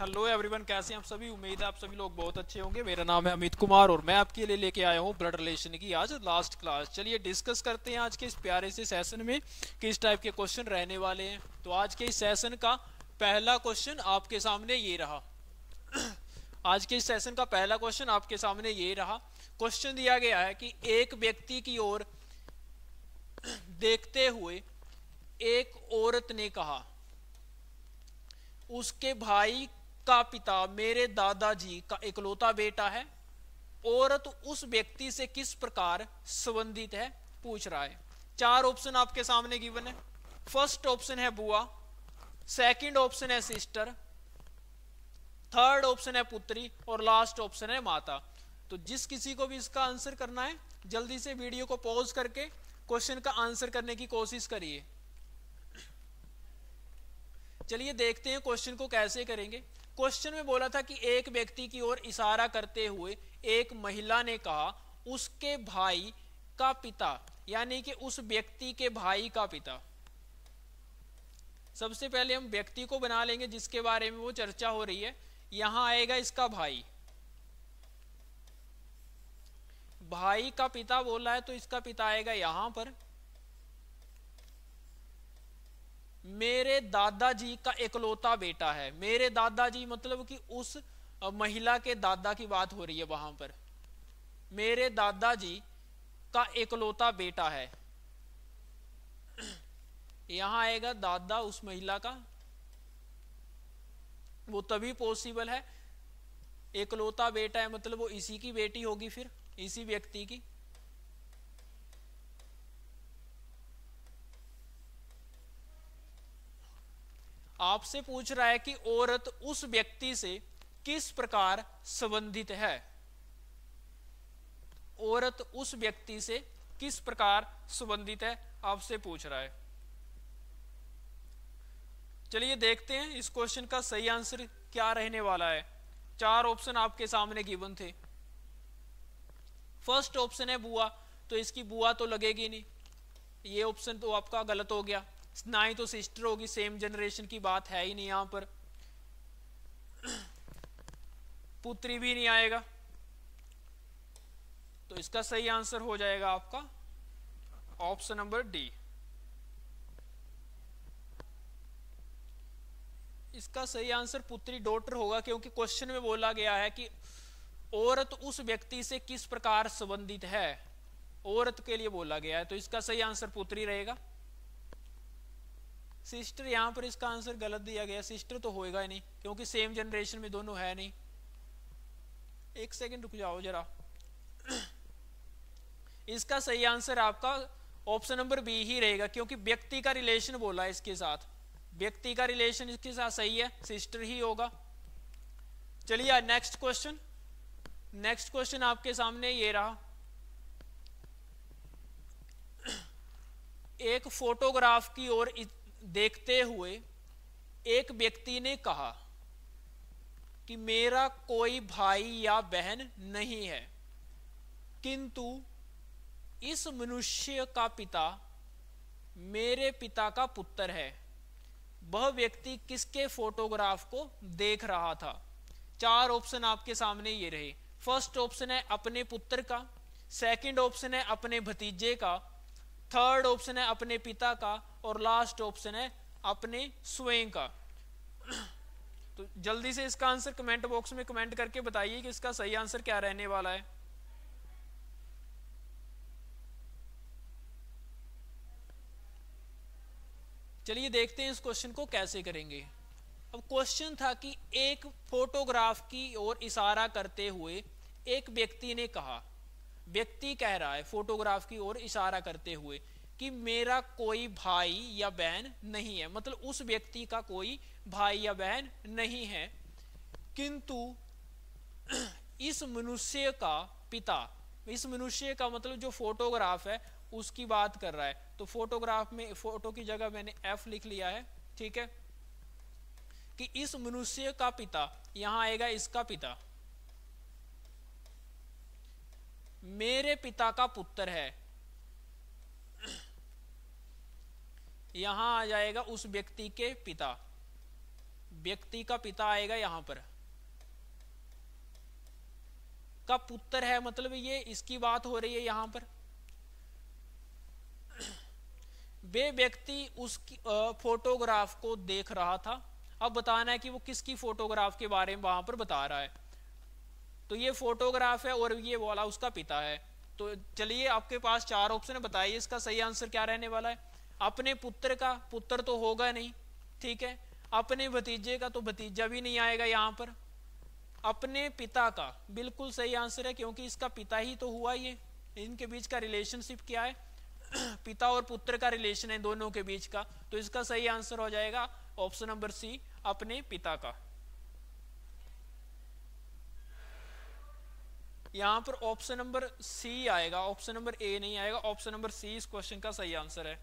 hello everyone कैसे हैं आप सभी उम्मीद है आप सभी लोग बहुत अच्छे होंगे मेरा नाम है अमित कुमार और मैं आपके लिए लेके आया हूँ ब्लड रिलेशन की आज लास्ट क्लास चलिए डिस्कस करते हैं आज के इस प्यारे से सेशन में किस टाइप के क्वेश्चन रहने वाले हैं तो आज के इस सेशन का पहला क्वेश्चन आपके सामने ये रहा आज के इस सेशन का पहला क्वेश्चन आपके सामने ये रहा क्वेश्चन दिया गया है कि एक व्यक्ति की ओर देखते हुए एक औरत ने कहा उसके भाई जिसका पिता मेरे दादाजी का इकलौता बेटा है औरत उस व्यक्ति से किस प्रकार संबंधित है पूछ रहा है चार ऑप्शन आपके सामने गिवन है फर्स्ट ऑप्शन है बुआ सेकंड ऑप्शन है सिस्टर थर्ड ऑप्शन है पुत्री और लास्ट ऑप्शन है माता तो जिस किसी को भी इसका आंसर करना है जल्दी से वीडियो को पॉज करके क्वेश्चन का आंसर करने की कोशिश करिए चलिए देखते हैं क्वेश्चन को कैसे करेंगे क्वेश्चन में बोला था कि एक व्यक्ति की ओर इशारा करते हुए एक महिला ने कहा उसके भाई का पिता यानी कि उस व्यक्ति के भाई का पिता सबसे पहले हम व्यक्ति को बना लेंगे जिसके बारे में वो चर्चा हो रही है यहां आएगा इसका भाई भाई का पिता बोला है तो इसका पिता आएगा यहां पर मेरे दादाजी का एकलौता बेटा है मेरे दादाजी मतलब कि उस महिला के दादा की बात हो रही है वहां पर मेरे दादाजी का एकलौता बेटा है यहां आएगा दादा उस महिला का वो तभी पॉसिबल है एकलौता बेटा है मतलब वो इसी की बेटी होगी फिर इसी व्यक्ति की आपसे पूछ रहा है कि औरत उस व्यक्ति से किस प्रकार संबंधित है औरत उस व्यक्ति से किस प्रकार संबंधित है आपसे पूछ रहा है चलिए देखते हैं इस क्वेश्चन का सही आंसर क्या रहने वाला है चार ऑप्शन आपके सामने गिवन थे फर्स्ट ऑप्शन है बुआ तो इसकी बुआ तो लगेगी नहीं ये ऑप्शन तो आपका गलत हो गया ना ही तो सिस्टर होगी सेम जनरेशन की बात है ही नहीं यहां पर पुत्री भी नहीं आएगा तो इसका सही आंसर हो जाएगा आपका ऑप्शन नंबर डी इसका सही आंसर पुत्री डॉटर होगा क्योंकि क्वेश्चन में बोला गया है कि औरत उस व्यक्ति से किस प्रकार संबंधित है औरत के लिए बोला गया है तो इसका सही आंसर पुत्री रहेगा सिस्टर यहाँ पर इसका आंसर गलत दिया गया सिस्टर तो होएगा ही नहीं क्योंकि सेम जनरेशन में दोनों है नहीं एक सेकंड रुक जाओ जरा इसका सही आंसर आपका ऑप्शन नंबर बी ही रहेगा क्योंकि व्यक्ति का रिलेशन बोला इसके साथ व्यक्ति का रिलेशन इसके साथ सही है सिस्टर ही होगा चलिए नेक्स्ट क्वेश्चन नेक्स्ट क्वेश्चन आपके सामने ये रहा एक फोटोग्राफ की ओर देखते हुए एक व्यक्ति ने कहा कि मेरा कोई भाई या बहन नहीं है किंतु इस मनुष्य का पिता मेरे पिता का पुत्र है वह व्यक्ति किसके फोटोग्राफ को देख रहा था चार ऑप्शन आपके सामने ये रहे फर्स्ट ऑप्शन है अपने पुत्र का सेकंड ऑप्शन है अपने भतीजे का थर्ड ऑप्शन है अपने पिता का और लास्ट ऑप्शन है अपने स्वयं का तो जल्दी से इसका आंसर कमेंट बॉक्स में कमेंट करके बताइए कि इसका सही आंसर क्या रहने वाला है चलिए देखते हैं इस क्वेश्चन को कैसे करेंगे अब क्वेश्चन था कि एक फोटोग्राफ की ओर इशारा करते हुए एक व्यक्ति ने कहा व्यक्ति कह रहा है फोटोग्राफ की ओर इशारा करते हुए कि मेरा कोई भाई या बहन नहीं है मतलब उस व्यक्ति का कोई भाई या बहन नहीं है किंतु इस मनुष्य का पिता इस मनुष्य का मतलब जो फोटोग्राफ है उसकी बात कर रहा है तो फोटोग्राफ में फोटो की जगह मैंने एफ लिख लिया है ठीक है कि इस मनुष्य का पिता यहां आएगा इसका पिता मेरे पिता का पुत्र है यहां आ जाएगा उस व्यक्ति के पिता व्यक्ति का पिता आएगा यहां पर का पुत्र है मतलब ये इसकी बात हो रही है यहां पर वे व्यक्ति उसकी फोटोग्राफ को देख रहा था अब बताना है कि वो किसकी फोटोग्राफ के बारे में वहां पर बता रहा है तो ये फोटोग्राफ है और ये वाला उसका पिता है तो चलिए आपके पास चार ऑप्शन है बताइए इसका सही आंसर क्या रहने वाला है अपने पुत्र का पुत्र तो होगा नहीं ठीक है अपने भतीजे का तो भतीजा भी नहीं आएगा यहां पर अपने पिता का बिल्कुल सही आंसर है क्योंकि इसका पिता ही तो हुआ ये इनके बीच का रिलेशनशिप क्या है पिता और पुत्र का रिलेशन है दोनों के बीच का तो इसका सही आंसर हो जाएगा ऑप्शन नंबर सी अपने पिता का यहां पर ऑप्शन नंबर सी आएगा ऑप्शन नंबर ए नहीं आएगा ऑप्शन नंबर सी इस क्वेश्चन का सही आंसर है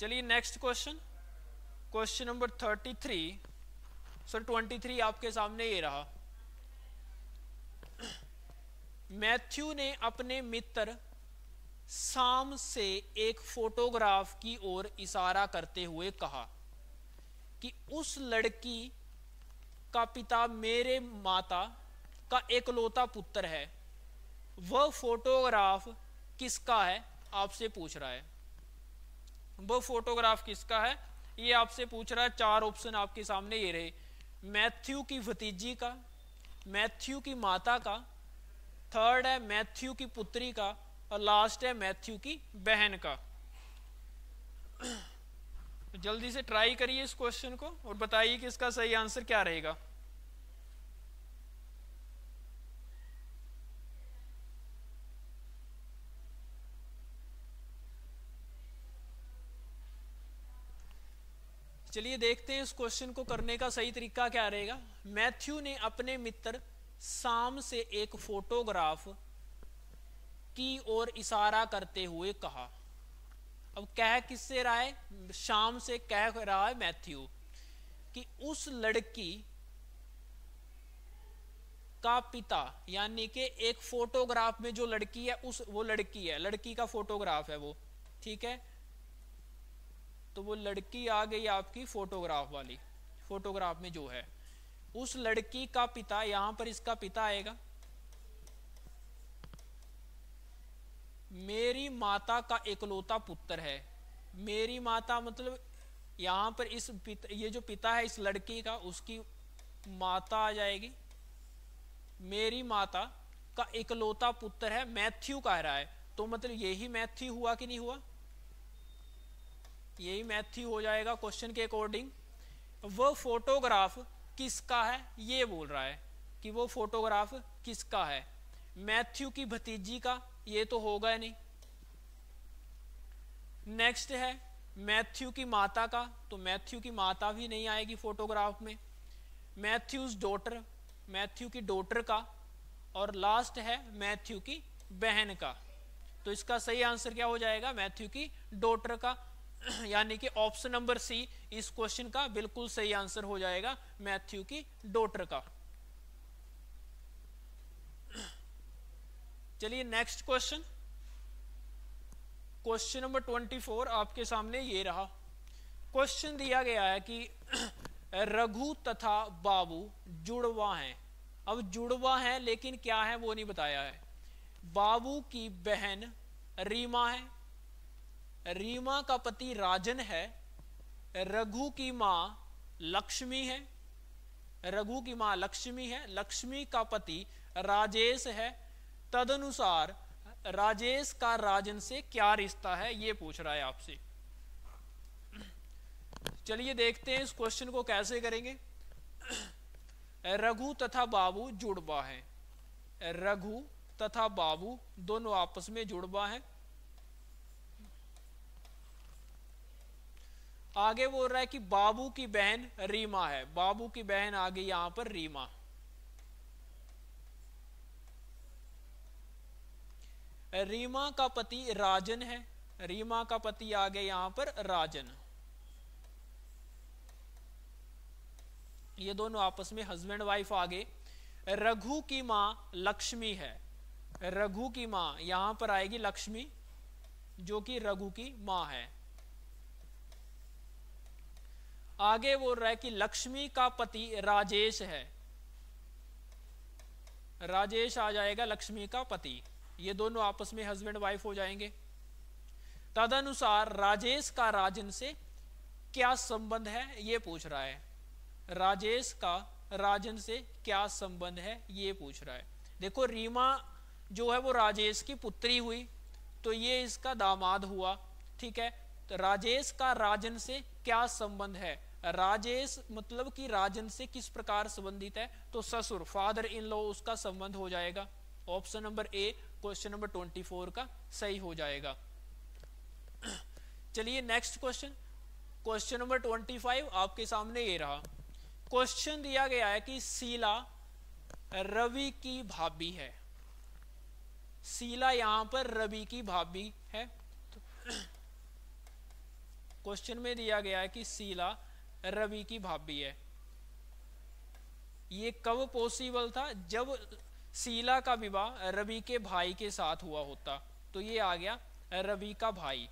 चलिए next question question number thirty three sir twenty three आपके सामने ये रहा मैथ्यू ने अपने मित्र साम से एक फोटोग्राफ की ओर इशारा करते हुए कहा कि उस लड़की का पिता मेरे माता का एकलौता पुत्र है वह फोटोग्राफ किसका है आपसे पूछ रहा है वो फोटोग्राफ किसका है ये आपसे पूछ रहा है चार ऑप्शन आपके सामने ये रहे मैथ्यू की भतीजी का मैथ्यू की माता का थर्ड है मैथ्यू की पुत्री का और लास्ट है मैथ्यू की बहन का जल्दी से ट्राई करिए इस क्वेश्चन को और बताइए कि इसका सही आंसर क्या रहेगा चलिए देखते हैं इस क्वेश्चन को करने का सही तरीका क्या रहेगा मैथ्यू ने अपने मित्र साम से एक फोटोग्राफ की ओर इशारा करते हुए कहा अब कह किससे रहा है शाम से कह रहा है मैथ्यू कि उस लड़की का पिता यानी कि एक फोटोग्राफ में जो लड़की है उस वो लड़की है लड़की का फोटोग्राफ है वो ठीक है तो वो लड़की आ गई आपकी फोटोग्राफ वाली फोटोग्राफ में जो है उस लड़की का पिता यहां पर इसका पिता आएगा मेरी माता का एकलौता पुत्र है मेरी माता मतलब यहां पर इस पिता ये जो पिता है इस लड़की का उसकी माता आ जाएगी मेरी माता का एकलौता पुत्र है मैथ्यू कह रहा है तो मतलब यही मैथ्यू हुआ कि नहीं हुआ यही मैथ ही हो जाएगा क्वेश्चन के अकॉर्डिंग वो फोटोग्राफ किसका है ये बोल रहा है कि वो फोटोग्राफ किसका है मैथ्यू की भतीजी का ये तो होगा ही नहीं नेक्स्ट है मैथ्यू की माता का तो मैथ्यू की माता भी नहीं आएगी फोटोग्राफ में मैथ्यूज डॉटर मैथ्यू की डॉटर का और लास्ट है मैथ्यू की बहन का तो इसका सही आंसर क्या हो जाएगा मैथ्यू की डॉटर का यानी कि ऑप्शन नंबर सी इस क्वेश्चन का बिल्कुल सही आंसर हो जाएगा मैथ्यू की डोटर का चलिए next question question number twenty four आपके सामने ये रहा क्वेश्चन दिया गया है कि रघु तथा बाबू जुड़वा हैं अब जुड़वा है लेकिन क्या है वो नहीं बताया है बाबू की बहन रीमा है रीमा का पति राजन है रघु की माँ लक्ष्मी है रघु की माँ लक्ष्मी है लक्ष्मी का पति राजेश है तदनुसार राजेश का राजन से क्या रिश्ता है ये पूछ रहा है आपसे चलिए देखते हैं इस क्वेश्चन को कैसे करेंगे रघु तथा बाबू जुड़वा है रघु तथा बाबू दोनों आपस में जुड़वा है आगे बोल रहा है कि बाबू की बहन रीमा है बाबू की बहन आ गई यहां पर रीमा रीमा का पति राजन है रीमा का पति आ गया यहां पर राजन ये दोनों आपस में हस्बैंड वाइफ आ गए रघु की मां लक्ष्मी है रघु की मां यहां पर आएगी लक्ष्मी जो कि रघु की मां है आगे बोल रहा है कि लक्ष्मी का पति राजेश है राजेश आ जाएगा लक्ष्मी का पति ये दोनों आपस में हस्बैंड वाइफ हो जाएंगे तदनुसार राजेश का राजन से क्या संबंध है ये पूछ रहा है राजेश का राजन से क्या संबंध है ये पूछ रहा है देखो रीमा जो है वो राजेश की पुत्री हुई तो ये इसका दामाद हुआ ठीक है तो राजेश का राजन से क्या संबंध है राजेश मतलब कि राजन से किस प्रकार संबंधित है तो ससुर फादर इन लॉ उसका संबंध हो जाएगा option number A question number twenty four का सही हो जाएगा चलिए next question question number twenty five आपके सामने ये रहा क्वेश्चन दिया गया है कि सीला रवि की भाभी है सीला यहां पर रवि की भाभी है तो क्वेश्चन में दिया गया है कि सीला रवि की भाभी है ये कब पॉसिबल था जब सीला का विवाह रवि के भाई के साथ हुआ होता तो ये आ गया रवि का भाई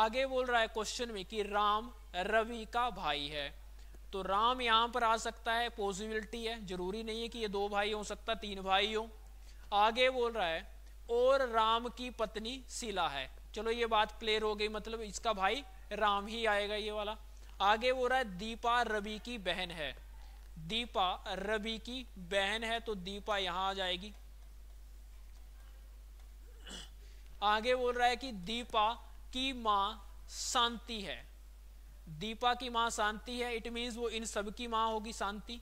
आगे बोल रहा है क्वेश्चन में कि राम रवि का भाई है तो राम यहां पर आ सकता है पॉसिबिलिटी है जरूरी नहीं है कि ये दो भाई हो सकता तीन भाई हो आगे बोल रहा है और राम की पत्नी शिला है चलो ये बात क्लियर हो गई मतलब इसका भाई राम ही आएगा ये वाला आगे वो रहा है दीपा रवि की बहन है दीपा रवि की बहन है तो दीपा यहां आ जाएगी आगे बोल रहा है कि दीपा की मां शांति है दीपा की मां शांति है इट मीन वो इन सब की मां होगी शांति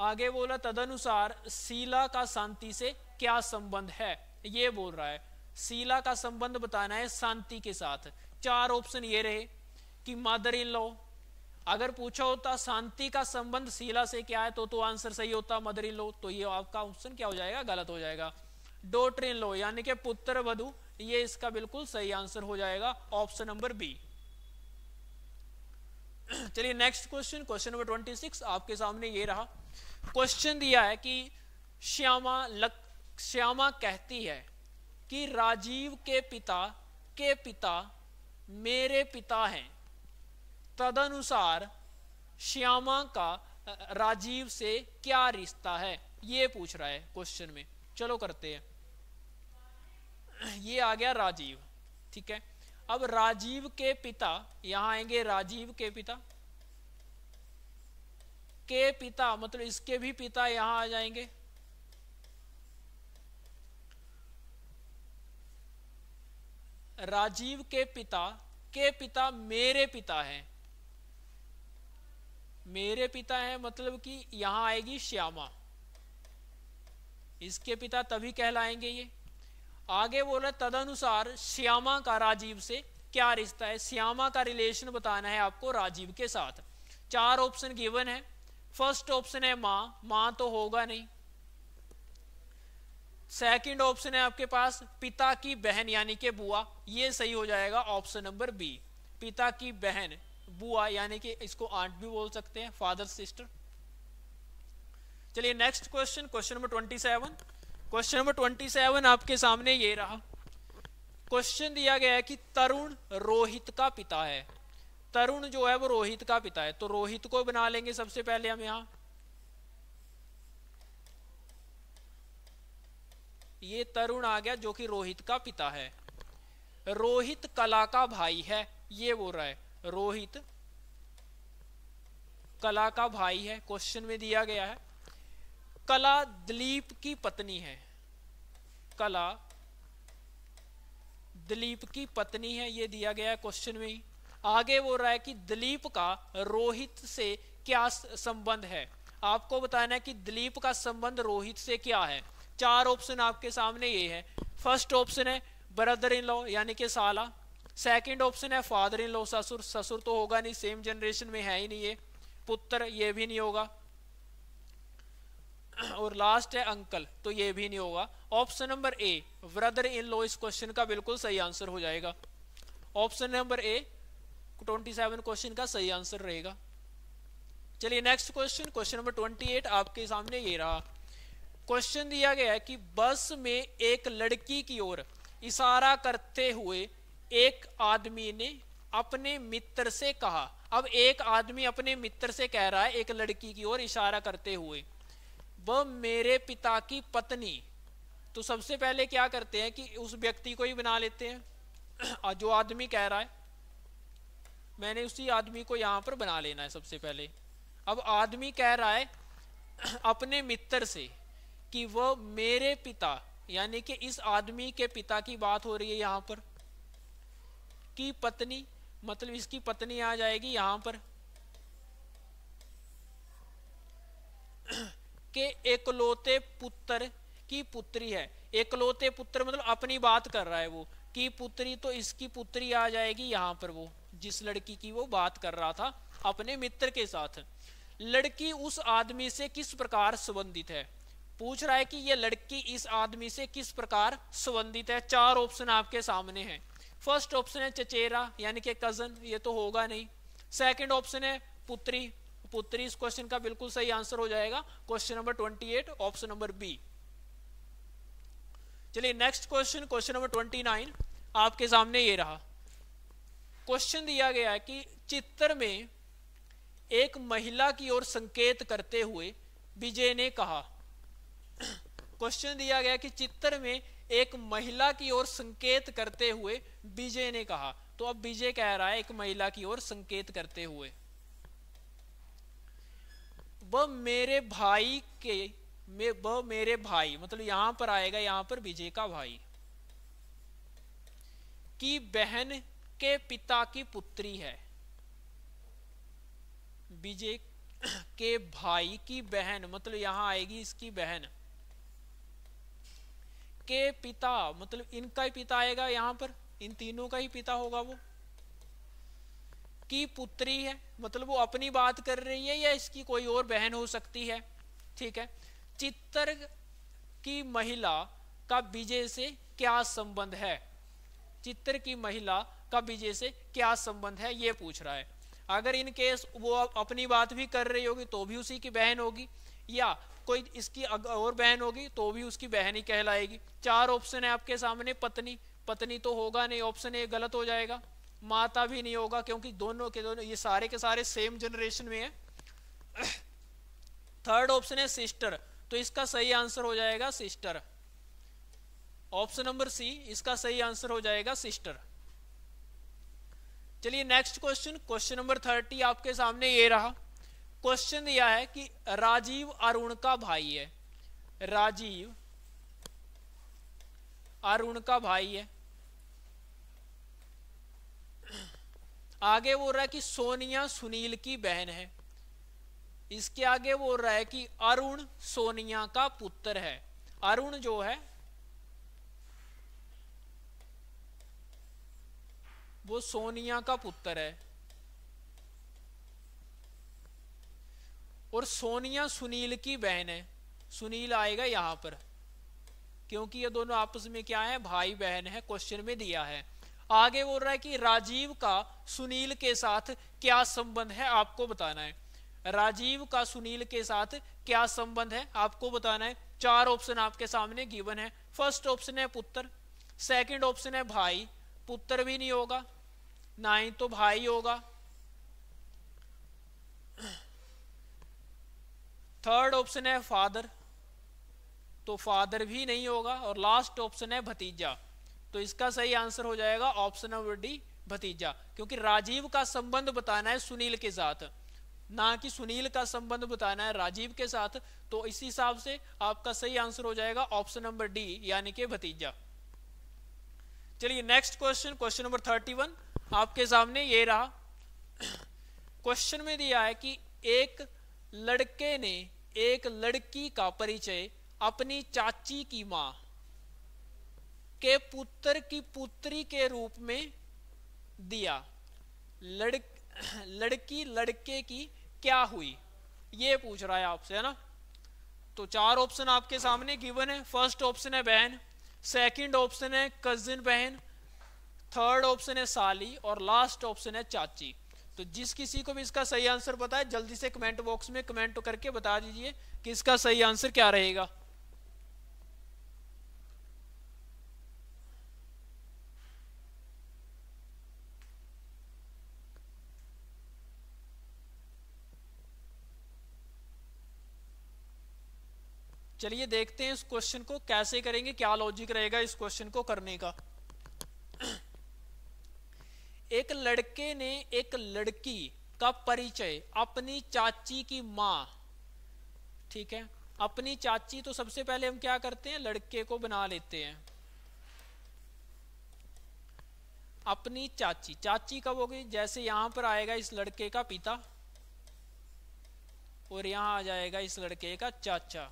आगे बोला तदनुसार सीला का शांति से क्या संबंध है ये बोल रहा है सीला का संबंध बताना है शांति के साथ चार ऑप्शन ये रहे कि मादर इन लॉ अगर पूछा होता शांति का संबंध सीला से क्या है तो तो आंसर सही होता मदर इन लॉ तो ये आपका ऑप्शन क्या हो जाएगा गलत हो जाएगा डोटर इन लॉ यानी कि पुत्र वधु ये इसका बिल्कुल सही आंसर हो जाएगा ऑप्शन नंबर बी चलिए next question question number twenty six आपके सामने ये रहा क्वेश्चन दिया है कि श्यामा लक श्यामा कहती है कि राजीव के पिता के पिता मेरे पिता हैं तदनुसार श्यामा का राजीव से क्या रिश्ता है ये पूछ रहा है क्वेश्चन में चलो करते हैं ये आ गया राजीव ठीक है अब राजीव के पिता यहां आएंगे राजीव के पिता के पिता मतलब इसके भी पिता यहां आ जाएंगे राजीव के पिता के पिता मेरे पिता हैं मेरे पिता हैं मतलब कि यहां आएगी श्यामा इसके पिता तभी कहलाएंगे ये आगे बोला तदनुसार श्यामा का राजीव से क्या रिश्ता है श्यामा का रिलेशन बताना है आपको राजीव के साथ चार ऑप्शन गिवन है फर्स्ट ऑप्शन है माँ माँ तो होगा नहीं सेकंड ऑप्शन है आपके पास पिता की बहन यानी के बुआ ये सही हो जाएगा ऑप्शन नंबर बी पिता की बहन बुआ यानी कि इसको आंट भी बोल सकते हैं फादर सिस्टर चलिए next question question number twenty seven question number twenty seven आपके सामने ये रहा क्वेश्चन दिया गया है कि तरुण रोहित का पिता है तरुण जो है वो रोहित का पिता है तो रोहित को बना लेंगे सबसे पहले हम यहां ये तरुण आ गया जो कि रोहित का पिता है रोहित कला का भाई है ये बोल रहा है रोहित कला का भाई है क्वेश्चन में दिया गया है कला दिलीप की पत्नी है कला दिलीप की पत्नी है ये दिया गया है क्वेश्चन में आगे वो रहा है कि दिलीप का रोहित से क्या संबंध है आपको बताना है कि दिलीप का संबंध रोहित से क्या है चार ऑप्शन आपके सामने ये है फर्स्ट ऑप्शन है ब्रदर इन लॉ यानी कि साला सेकंड ऑप्शन है फादर इन लॉ ससुर ससुर तो होगा नहीं सेम जनरेशन में है ही नहीं ये पुत्र ये भी नहीं होगा और लास्ट है अंकल तो ये भी नहीं होगा option number A brother in law इस क्वेश्चन का बिल्कुल सही आंसर हो जाएगा ऑप्शन नंबर ए 27 क्वेश्चन का सही आंसर रहेगा चलिए नेक्स्ट क्वेश्चन क्वेश्चन नंबर 28 आपके सामने ये रहा क्वेश्चन दिया गया है कि बस में एक लड़की की ओर इशारा करते हुए एक आदमी ने अपने मित्र से कहा अब एक आदमी अपने मित्र से कह रहा है एक लड़की की ओर इशारा करते हुए वह मेरे पिता की पत्नी तो सबसे पहले क्या करते हैं कि उस व्यक्ति को ही बना लेते हैं जो आदमी कह रहा है मैंने उसी आदमी को यहाँ पर बना लेना है सबसे पहले अब आदमी कह रहा है अपने मित्र से कि वह मेरे पिता यानी कि इस आदमी के पिता की बात हो रही है यहाँ पर की पत्नी मतलब इसकी पत्नी आ जाएगी यहाँ पर के एकलोते पुत्र की पुत्री है एकलोते पुत्र मतलब अपनी बात कर रहा है वो की पुत्री तो इसकी पुत्री आ जाएगी यहां पर वो जिस लड़की की वो बात कर रहा था अपने मित्र के साथ लड़की उस आदमी से किस प्रकार संबंधित है पूछ रहा है कि यह लड़की इस आदमी से किस प्रकार संबंधित है चार ऑप्शन आपके सामने हैं फर्स्ट ऑप्शन है चचेरा यानी कि कजन ये तो होगा नहीं सेकंड ऑप्शन है पुत्री पुत्री इस क्वेश्चन का बिल्कुल सही आंसर हो जाएगा question number twenty eight option number B चलिए next question question number twenty nine आपके सामने ये रहा क्वेश्चन दिया गया है कि चित्र में एक महिला की ओर संकेत करते हुए विजय ने कहा क्वेश्चन दिया गया कि चित्र में एक महिला की ओर संकेत करते हुए विजय ने कहा तो अब विजय कह रहा है एक महिला की ओर संकेत करते हुए वह मेरे भाई के वह मेरे भाई मतलब यहां पर आएगा यहां पर विजय का भाई की बहन के पिता की पुत्री है विजय के भाई की बहन मतलब यहां आएगी इसकी बहन के पिता मतलब इनका ही पिता आएगा यहां पर इन तीनों का ही पिता होगा वो की पुत्री है मतलब वो अपनी बात कर रही है या इसकी कोई और बहन हो सकती है ठीक है चित्तर की महिला का विजय से क्या संबंध है चित्र की महिला का विजय से क्या संबंध है ये पूछ रहा है अगर इन केस वो अपनी बात भी कर रही होगी तो भी उसी की बहन होगी या कोई इसकी और बहन होगी तो भी उसकी बहन ही कहलाएगी चार ऑप्शन है आपके सामने पत्नी पत्नी तो होगा नहीं ऑप्शन ए गलत हो जाएगा माता भी नहीं होगा क्योंकि दोनों के दोनों ये सारे के सारे सेम जनरेशन में है थर्ड ऑप्शन है सिस्टर तो इसका सही आंसर हो जाएगा सिस्टर ऑप्शन नंबर सी इसका सही आंसर हो जाएगा सिस्टर चलिए next question question number thirty आपके सामने ये रहा क्वेश्चन दिया है कि राजीव अरुण का भाई है राजीव अरुण का भाई है आगे बोल रहा है कि सोनिया सुनील की बहन है इसके आगे बोल रहा है कि अरुण सोनिया का पुत्र है अरुण जो है वो सोनिया का पुत्र है और सोनिया सुनील की बहन है सुनील आएगा यहां पर क्योंकि ये दोनों आपस में क्या है भाई बहन है क्वेश्चन में दिया है आगे बोल रहा है कि राजीव का सुनील के साथ क्या संबंध है आपको बताना है राजीव का सुनील के साथ क्या संबंध है आपको बताना है चार ऑप्शन आपके सामने गिवन है फर्स्ट ऑप्शन है पुत्र सेकंड ऑप्शन है भाई पुत्र भी नहीं होगा ना ही तो भाई होगा थर्ड ऑप्शन है फादर तो फादर भी नहीं होगा और लास्ट ऑप्शन है भतीजा तो इसका सही आंसर हो जाएगा ऑप्शन नंबर डी भतीजा क्योंकि राजीव का संबंध बताना है सुनील के साथ ना कि सुनील का संबंध बताना है राजीव के साथ तो इस हिसाब से आपका सही आंसर हो जाएगा ऑप्शन नंबर डी यानी कि भतीजा चलिए next question question number thirty one आपके सामने ये रहा क्वेश्चन में दिया है कि एक लड़के ने एक लड़की का परिचय अपनी चाची की मां के पुत्र की पुत्री के रूप में दिया लड़ लड़की लड़के की क्या हुई ये पूछ रहा है आपसे है ना तो चार ऑप्शन आपके सामने गिवन है फर्स्ट ऑप्शन है बहन सेकंड ऑप्शन है कजिन बहन थर्ड ऑप्शन है साली और लास्ट ऑप्शन है चाची तो जिस किसी को भी इसका सही आंसर बताए जल्दी से कमेंट बॉक्स में कमेंट करके बता दीजिए कि इसका सही आंसर क्या रहेगा चलिए देखते हैं इस क्वेश्चन को कैसे करेंगे क्या लॉजिक रहेगा इस क्वेश्चन को करने का एक लड़के ने एक लड़की का परिचय अपनी चाची की मां ठीक है अपनी चाची तो सबसे पहले हम क्या करते हैं लड़के को बना लेते हैं अपनी चाची चाची कब होगी जैसे यहां पर आएगा इस लड़के का पिता और यहां आ जाएगा इस लड़के का चाचा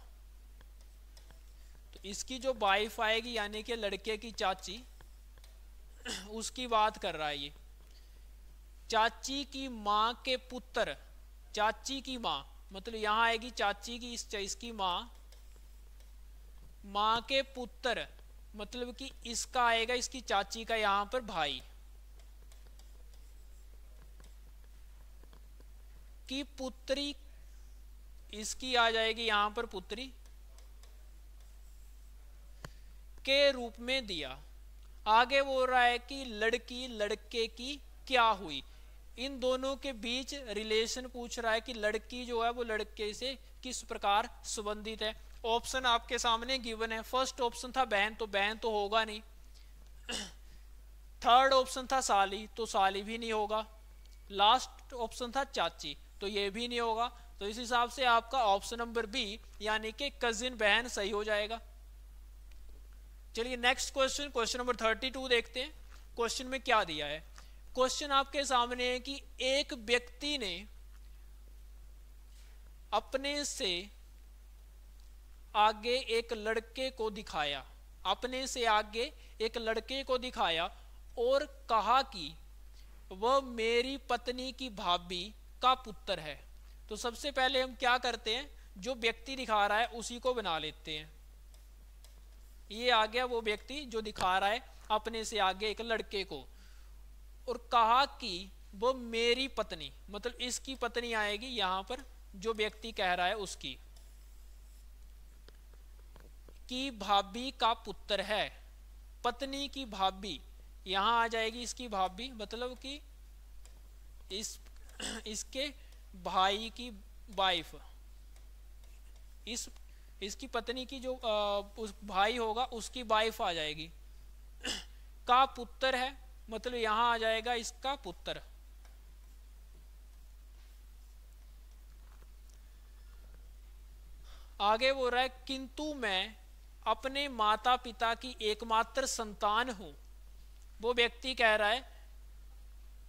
इसकी जो वाइफ आएगी यानी कि लड़के की चाची उसकी बात कर रहा है ये चाची की माँ के पुत्र चाची की माँ मतलब यहाँ आएगी चाची की इस इसकी माँ माँ के पुत्र मतलब कि इसका आएगा इसकी चाची का यहाँ पर भाई की पुत्री इसकी आ जाएगी यहाँ पर पुत्री के रूप में दिया आगे बोल रहा है कि लड़की लड़के की क्या हुई इन दोनों के बीच रिलेशन पूछ रहा है कि लड़की जो है वो लड़के से किस प्रकार संबंधित है ऑप्शन आपके सामने गिवन है फर्स्ट ऑप्शन था बहन तो बहन तो होगा नहीं थर्ड ऑप्शन था साली तो साली भी नहीं होगा लास्ट ऑप्शन था चाची तो ये भी नहीं होगा तो इस हिसाब से आपका ऑप्शन नंबर बी यानी कि कजिन बहन सही हो जाएगा चलिए next question question number thirty two देखते हैं क्वेश्चन में क्या दिया है क्वेश्चन आपके सामने है कि एक व्यक्ति ने अपने से आगे एक लड़के को दिखाया अपने से आगे एक लड़के को दिखाया और कहा कि वह मेरी पत्नी की भाभी का पुत्र है तो सबसे पहले हम क्या करते हैं जो व्यक्ति दिखा रहा है उसी को बना लेते हैं ये आ गया वो व्यक्ति जो दिखा रहा है अपने से आगे एक लड़के को और कहा कि वो मेरी पत्नी मतलब इसकी पत्नी आएगी यहां पर जो व्यक्ति कह रहा है उसकी की भाभी का पुत्र है पत्नी की भाभी यहां आ जाएगी इसकी भाभी मतलब कि इस इसके भाई की वाइफ इस इसकी पत्नी की जो आ, उस भाई होगा उसकी वाइफ आ जाएगी का पुत्र है मतलब यहां आ जाएगा इसका पुत्र आगे बोल रहा है किंतु मैं अपने माता पिता की एकमात्र संतान हूं वो व्यक्ति कह रहा है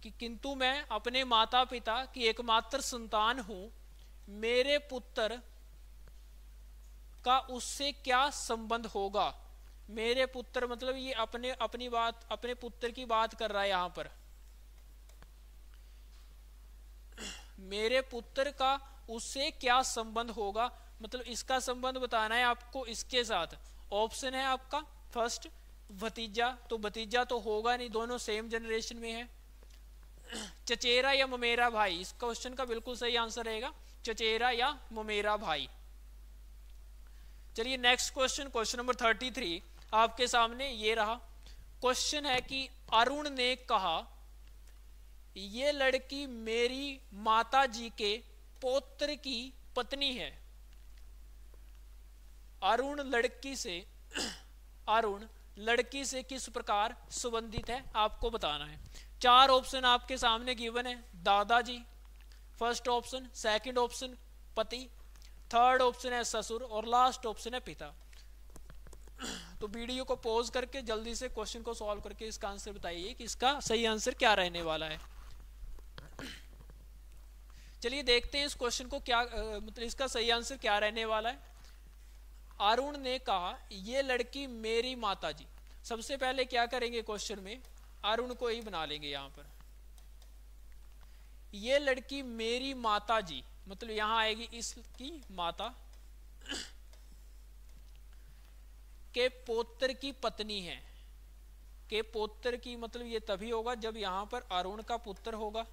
कि किंतु मैं अपने माता पिता की एकमात्र संतान हूं मेरे पुत्र का उससे क्या संबंध होगा मेरे पुत्र मतलब ये अपने अपनी बात अपने पुत्र की बात कर रहा है यहां पर मेरे पुत्र का उससे क्या संबंध होगा मतलब इसका संबंध बताना है आपको इसके साथ ऑप्शन है आपका फर्स्ट भतीजा तो भतीजा तो होगा नहीं दोनों सेम जनरेशन में है चचेरा या ममेरा भाई इस क्वेश्चन का बिल्कुल सही आंसर रहेगा चचेरा या ममेरा भाई चलिए next question question number thirty three आपके सामने ये रहा क्वेश्चन है कि अरुण ने कहा ये लड़की मेरी माता जी के पोत्र की पत्नी है अरुण लड़की से अरुण लड़की से किस प्रकार संबंधित है आपको बताना है चार ऑप्शन आपके सामने गिवन है दादाजी फर्स्ट ऑप्शन सेकंड ऑप्शन पति थर्ड ऑप्शन है ससुर और लास्ट ऑप्शन है पिता तो वीडियो को पॉज करके जल्दी से क्वेश्चन को सॉल्व करके इसका आंसर बताइए कि इसका सही आंसर क्या रहने वाला है चलिए देखते हैं इस क्वेश्चन को क्या मतलब इसका सही आंसर क्या रहने वाला है अरुण ने कहा ये लड़की मेरी माता जी सबसे पहले क्या करेंगे क्वेश्चन में अरुण को ही बना लेंगे यहां पर ये लड़की मेरी माता जी मतलब यहां आएगी इसकी माता के पोत्र की पत्नी है के पोत्र की मतलब ये तभी होगा जब यहां पर अरुण का पुत्र होगा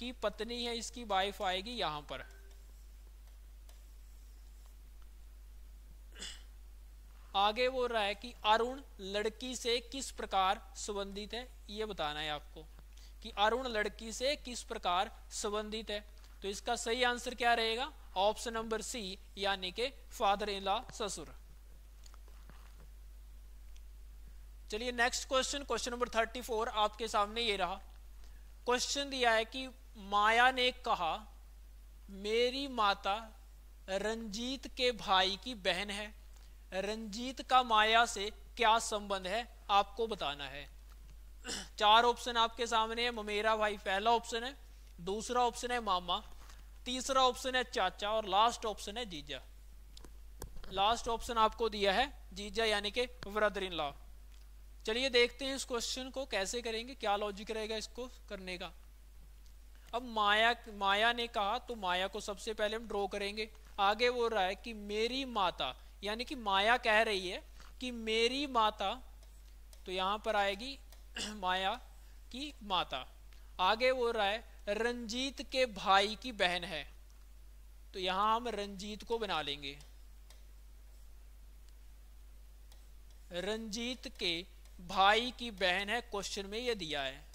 की पत्नी है इसकी वाइफ आएगी यहां पर आगे बोल रहा है कि अरुण लड़की से किस प्रकार संबंधित है ये बताना है आपको कि अरुण लड़की से किस प्रकार संबंधित है तो इसका सही आंसर क्या रहेगा ऑप्शन नंबर सी यानी के फादर इन लॉ ससुर चलिए next question question number thirty four आपके सामने ये रहा क्वेश्चन दिया है कि माया ने कहा मेरी माता रंजीत के भाई की बहन है रंजीत का माया से क्या संबंध है आपको बताना है चार ऑप्शन आपके सामने है ममेरा भाई पहला ऑप्शन है दूसरा ऑप्शन है मामा तीसरा ऑप्शन है चाचा और लास्ट ऑप्शन है जीजा लास्ट ऑप्शन आपको दिया है जीजा यानी कि ब्रदर इन लॉ चलिए देखते हैं इस क्वेश्चन को कैसे करेंगे क्या लॉजिक रहेगा इसको करने का अब माया माया ने कहा तो माया को सबसे पहले हम ड्रॉ करेंगे आगे वो रहा है कि मेरी माता यानी कि माया कह रही है कि मेरी माता तो यहां पर आएगी माया की माता आगे बोल रहा है रंजीत के भाई की बहन है तो यहां हम रंजीत को बना लेंगे रंजीत के भाई की बहन है क्वेश्चन में यह दिया है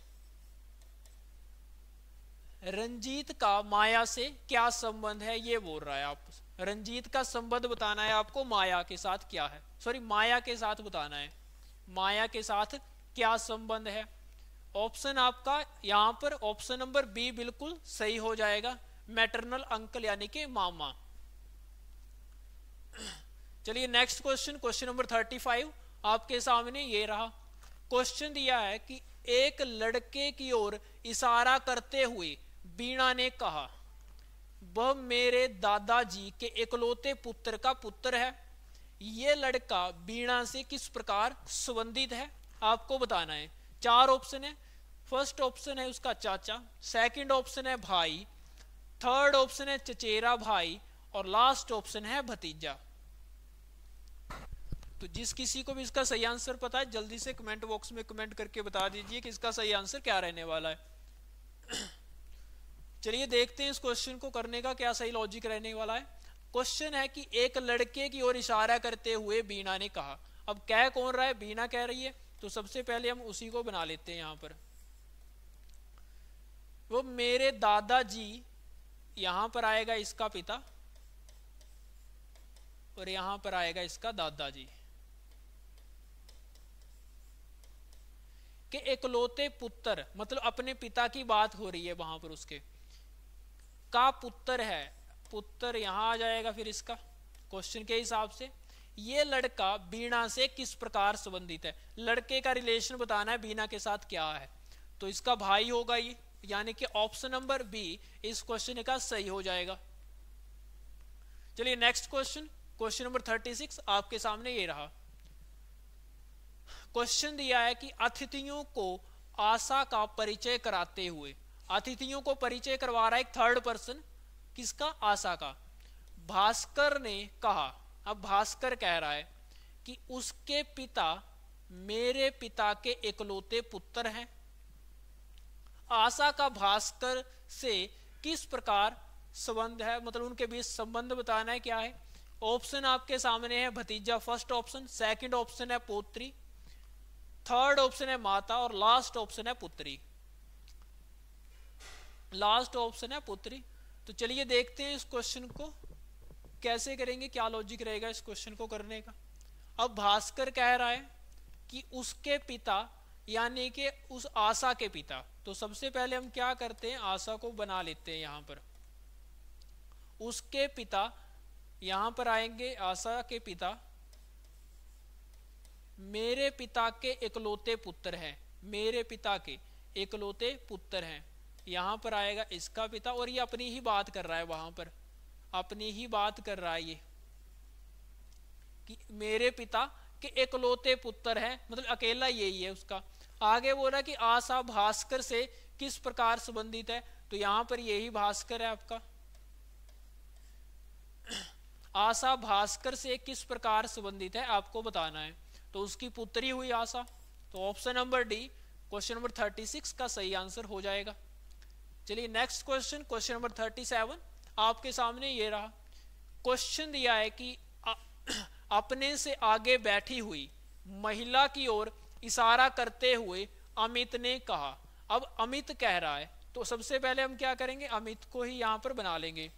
रंजीत का माया से क्या संबंध है ये बोल रहा है आप रंजीत का संबंध बताना है आपको माया के साथ क्या है सॉरी माया के साथ बताना है माया के साथ क्या संबंध है ऑप्शन आपका यहां पर ऑप्शन नंबर बी बिल्कुल सही हो जाएगा मैटरनल अंकल यानी कि मामा चलिए next question question number thirty five आपके सामने ये रहा क्वेश्चन दिया है कि एक लड़के की ओर इशारा करते हुए बीणा ने कहा वह मेरे दादाजी के एकलौते पुत्र का पुत्र है यह लड़का बीणा से किस प्रकार संबंधित है आपको बताना है चार ऑप्शन है फर्स्ट ऑप्शन है उसका चाचा सेकंड ऑप्शन है भाई थर्ड ऑप्शन है चचेरा भाई और लास्ट ऑप्शन है भतीजा तो जिस किसी को भी इसका सही आंसर पता है जल्दी से कमेंट बॉक्स में कमेंट करके बता दीजिए कि इसका सही आंसर क्या रहने वाला है चलिए देखते हैं इस क्वेश्चन को करने का क्या सही लॉजिक रहने वाला है क्वेश्चन है कि एक लड़के की ओर इशारा करते हुए बीना ने कहा अब कह कौन रहा है बीना कह रही है तो सबसे पहले हम उसी को बना लेते हैं यहाँ पर वो मेरे दादाजी यहाँ पर आएगा इसका पिता और यहाँ पर आएगा इसका दादाजी के एकलौते पुत्र मतलब अपने पिता की बात हो रही है वहां पर उसके का पुत्र है पुत्र यहां आ जाएगा फिर इसका क्वेश्चन के हिसाब से ये लड़का बीना से किस प्रकार संबंधित है लड़के का रिलेशन बताना है बीना के साथ क्या है तो इसका भाई होगा ये यानी कि ऑप्शन नंबर बी इस क्वेश्चन का सही हो जाएगा चलिए next question question number thirty six आपके सामने ये रहा क्वेश्चन दिया है कि अतिथियों को आशा का परिचय कराते हुए अतिथियों को परिचय करवा रहा है एक थर्ड पर्सन किसका आशा का भास्कर ने कहा अब भास्कर कह रहा है कि उसके पिता मेरे पिता के एकलोते पुत्र हैं आशा का भास्कर से किस प्रकार संबंध है मतलब उनके बीच संबंध बताना है क्या है ऑप्शन आपके सामने है भतीजा फर्स्ट ऑप्शन सेकंड ऑप्शन है पोत्री थर्ड ऑप्शन है माता और लास्ट ऑप्शन है पुत्री लास्ट ऑप्शन है पुत्री तो चलिए देखते हैं इस क्वेश्चन को कैसे करेंगे क्या लॉजिक रहेगा इस क्वेश्चन को करने का अब भास्कर कह रहा है कि उसके पिता यानी कि उस आशा के पिता तो सबसे पहले हम क्या करते हैं आशा को बना लेते हैं यहां पर उसके पिता यहां पर आएंगे आशा के पिता मेरे पिता के इकलौते पुत्र हैं मेरे पिता के इकलौते पुत्र हैं यहां पर आएगा इसका पिता और ये अपनी ही बात कर रहा है वहां पर अपनी ही बात कर रहा है ये कि मेरे पिता के एकलोते पुत्र हैं मतलब अकेला यही है उसका आगे बोल रहा कि आशा भास्कर से किस प्रकार संबंधित है तो यहां पर यही भास्कर है आपका आशा भास्कर से किस प्रकार संबंधित है आपको बताना है तो उसकी पुत्री हुई आशा तो option number D question number thirty six का सही आंसर हो जाएगा चलिए next question question number thirty seven आपके सामने ये रहा क्वेश्चन दिया है कि आ, अपने से आगे बैठी हुई महिला की ओर इशारा करते हुए अमित ने कहा अब अमित कह रहा है तो सबसे पहले हम क्या करेंगे अमित को ही यहां पर बना लेंगे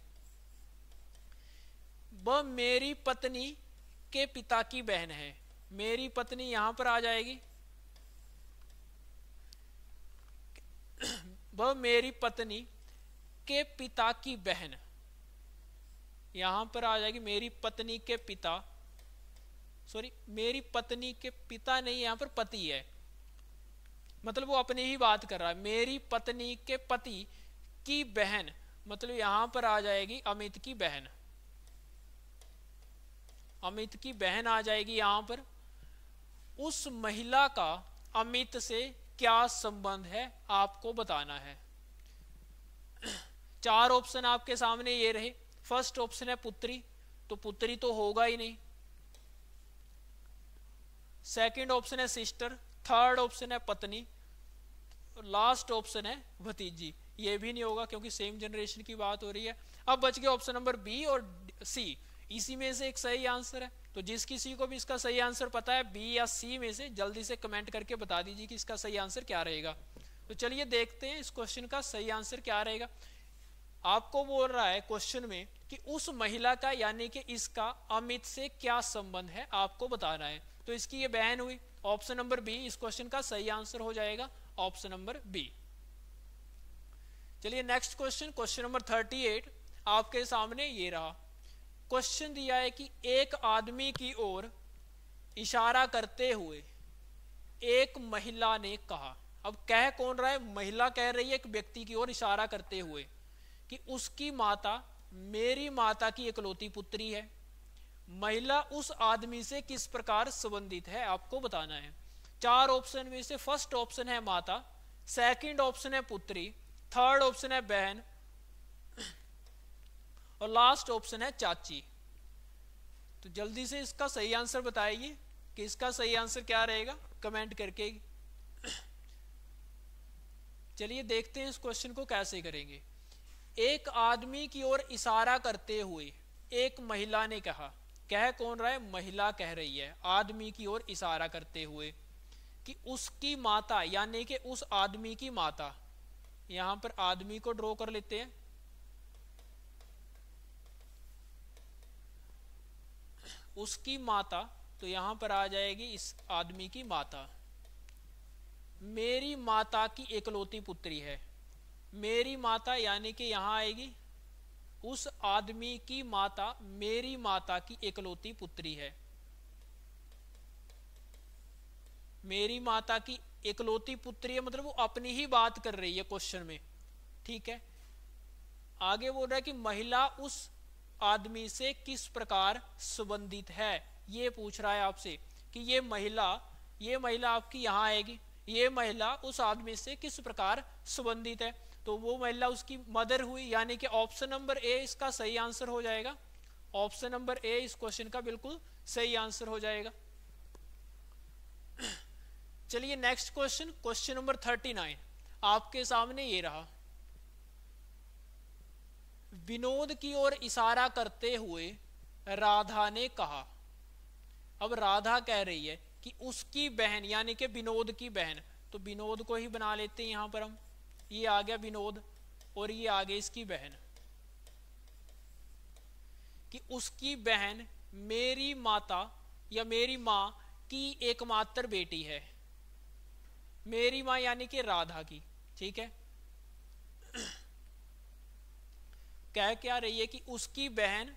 वह मेरी पत्नी के पिता की बहन है मेरी पत्नी यहां पर आ जाएगी वह मेरी पत्नी के पिता की बहन यहां पर आ जाएगी मेरी पत्नी के पिता सॉरी मेरी पत्नी के पिता नहीं यहां पर पति है मतलब वो अपनी ही बात कर रहा है मेरी पत्नी के पति की बहन मतलब यहां पर आ जाएगी अमित की बहन अमित की बहन आ जाएगी यहां पर उस महिला का अमित से क्या संबंध है आपको बताना है चार ऑप्शन आपके सामने ये रहे फर्स्ट ऑप्शन है पुत्री तो पुत्री तो होगा ही नहीं सेकंड ऑप्शन है सिस्टर थर्ड ऑप्शन है पत्नी लास्ट ऑप्शन है भतीजी ये भी नहीं होगा क्योंकि सेम जनरेशन की बात हो रही है अब बच गया ऑप्शन नंबर बी और सी इसी में से एक सही आंसर है तो जिस किसी को भी इसका सही आंसर पता है बी या सी में से जल्दी से कमेंट करके बता दीजिए कि इसका सही आंसर क्या रहेगा तो चलिए देखते हैं इस क्वेश्चन का सही आंसर क्या रहेगा आपको बोल रहा है क्वेश्चन में कि उस महिला का यानी कि इसका अमित से क्या संबंध है आपको बताना है तो इसकी ये बहन हुई ऑप्शन नंबर बी इस क्वेश्चन का सही आंसर हो जाएगा ऑप्शन नंबर बी चलिए next question question number thirty eight आपके सामने ये रहा क्वेश्चन दिया है कि एक आदमी की ओर इशारा करते हुए एक महिला ने कहा अब कह कौन रहा है महिला कह रही है एक व्यक्ति की ओर इशारा करते हुए कि उसकी माता मेरी माता की एकलौती पुत्री है महिला उस आदमी से किस प्रकार संबंधित है आपको बताना है चार ऑप्शन में से फर्स्ट ऑप्शन है माता सेकंड ऑप्शन है पुत्री थर्ड ऑप्शन है बहन और लास्ट ऑप्शन है चाची तो जल्दी से इसका सही आंसर बताइए कि इसका सही आंसर क्या रहेगा कमेंट करके चलिए देखते हैं इस क्वेश्चन को कैसे करेंगे एक आदमी की ओर इशारा करते हुए एक महिला ने कहा कह कौन रहा है महिला कह रही है आदमी की ओर इशारा करते हुए कि उसकी माता यानी कि उस आदमी की माता यहां पर आदमी को ड्रॉ कर लेते हैं उसकी माता तो यहां पर आ जाएगी इस आदमी की माता मेरी माता की एकलौती पुत्री है मेरी माता यानी कि यहाँ आएगी उस आदमी की माता मेरी माता की एकलौती पुत्री है मेरी माता की एकलौती पुत्री है मतलब वो अपनी ही बात कर रही है क्वेश्चन में ठीक है आगे बोल रहा है कि महिला उस आदमी से किस प्रकार संबंधित है ये पूछ रहा है आपसे कि ये महिला ये महिला आपकी यहां आएगी ये महिला उस आदमी से किस प्रकार संबंधित है तो वो महिला उसकी मदर हुई यानी कि ऑप्शन नंबर ए इसका सही आंसर हो जाएगा ऑप्शन नंबर ए इस क्वेश्चन का बिल्कुल सही आंसर हो जाएगा चलिए next question question number thirty nine आपके सामने ये रहा विनोद की ओर इशारा करते हुए राधा ने कहा अब राधा कह रही है कि उसकी बहन यानी कि विनोद की बहन तो विनोद को ही बना लेते हैं यहां पर हम ये आ गया विनोद और ये आ गई इसकी बहन कि उसकी बहन मेरी माता या मेरी माँ की एकमात्र बेटी है मेरी माँ यानी कि राधा की ठीक है कह क्या रही है कि उसकी बहन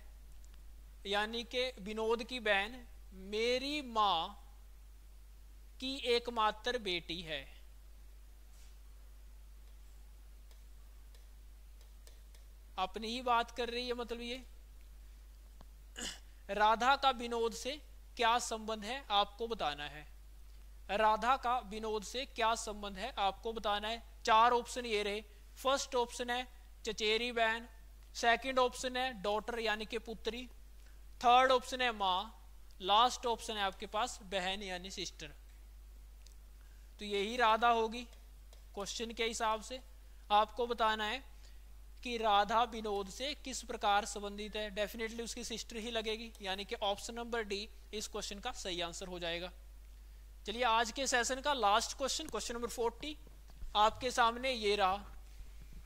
यानी के विनोद की बहन मेरी माँ की एकमात्र बेटी है अपनी ही बात कर रही है मतलब ये राधा का विनोद से क्या संबंध है आपको बताना है राधा का विनोद से क्या संबंध है आपको बताना है चार ऑप्शन ये रहे फर्स्ट ऑप्शन है चचेरी बहन सेकंड ऑप्शन है डॉटर यानी कि पुत्री थर्ड ऑप्शन है माँ लास्ट ऑप्शन है आपके पास बहन यानी सिस्टर तो यही राधा होगी क्वेश्चन के हिसाब से आपको बताना है कि राधा विनोद से किस प्रकार संबंधित है डेफिनेटली उसकी सिस्टर ही लगेगी यानी कि ऑप्शन नंबर डी इस क्वेश्चन का सही आंसर हो जाएगा चलिए आज के सेशन का last question question number forty आपके सामने ये रहा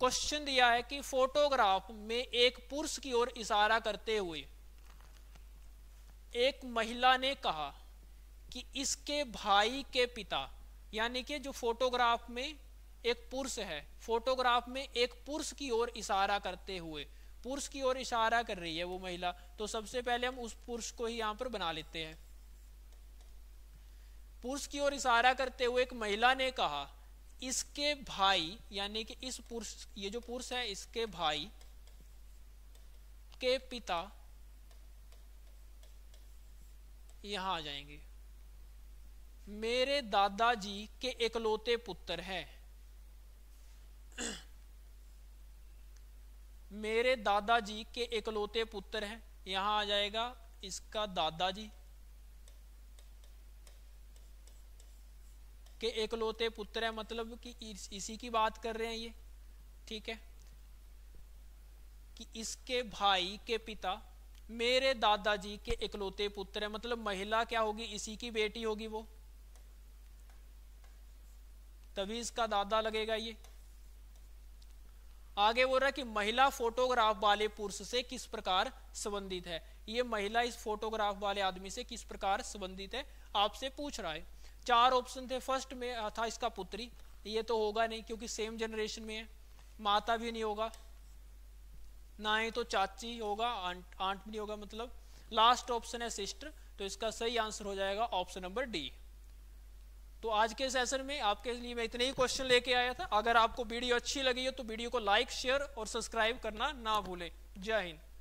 क्वेश्चन दिया है कि फोटोग्राफ में एक पुरुष की ओर इशारा करते हुए एक महिला ने कहा कि इसके भाई के पिता यानी कि जो फोटोग्राफ में एक पुरुष है फोटोग्राफ में एक पुरुष की ओर इशारा करते हुए पुरुष की ओर इशारा कर रही है वो महिला तो सबसे पहले हम उस पुरुष को ही यहाँ पर बना लेते हैं पुरुष की ओर इशारा करते हुए एक महिला ने कहा इसके भाई यानी कि इस पुरुष ये जो पुरुष है इसके भाई के पिता यहां आ जाएंगे मेरे दादाजी के एकलौते पुत्र हैं मेरे दादाजी के इकलौते पुत्र हैं यहां आ जाएगा इसका दादाजी के एकलोते पुत्र है मतलब कि इस, इसी की बात कर रहे हैं ये ठीक है कि इसके भाई के पिता मेरे दादाजी के इकलौते पुत्र है मतलब महिला क्या होगी इसी की बेटी होगी वो तभी इसका दादा लगेगा ये आगे बोल रहा है कि महिला फोटोग्राफ वाले पुरुष से किस प्रकार संबंधित है ये महिला इस फोटोग्राफ वाले आदमी से किस प्रकार संबंधित है आपसे पूछ रहा है चार ऑप्शन थे फर्स्ट में था इसका पुत्री ये तो होगा नहीं क्योंकि सेम जनरेशन में है माता भी नहीं होगा ना ही तो चाची होगा आंट आंट भी नहीं होगा मतलब लास्ट ऑप्शन है सिस्टर तो इसका सही आंसर हो जाएगा ऑप्शन नंबर डी तो आज के सेशन में आपके लिए मैं इतने ही क्वेश्चन लेके आया था अगर आपको वीडियो अच्छी लगी हो तो वीडियो को लाइक शेयर और सब्सक्राइब करना ना भूलें जय हिंद